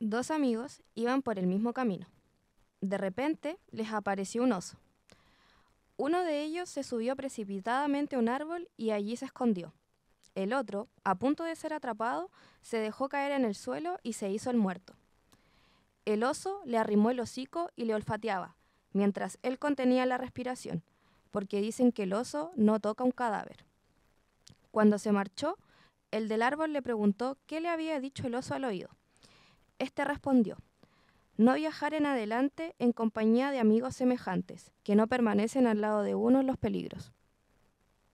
Dos amigos iban por el mismo camino. De repente les apareció un oso. Uno de ellos se subió precipitadamente a un árbol y allí se escondió. El otro, a punto de ser atrapado, se dejó caer en el suelo y se hizo el muerto. El oso le arrimó el hocico y le olfateaba, mientras él contenía la respiración, porque dicen que el oso no toca un cadáver. Cuando se marchó, el del árbol le preguntó qué le había dicho el oso al oído. Este respondió, no viajar en adelante en compañía de amigos semejantes, que no permanecen al lado de uno en los peligros.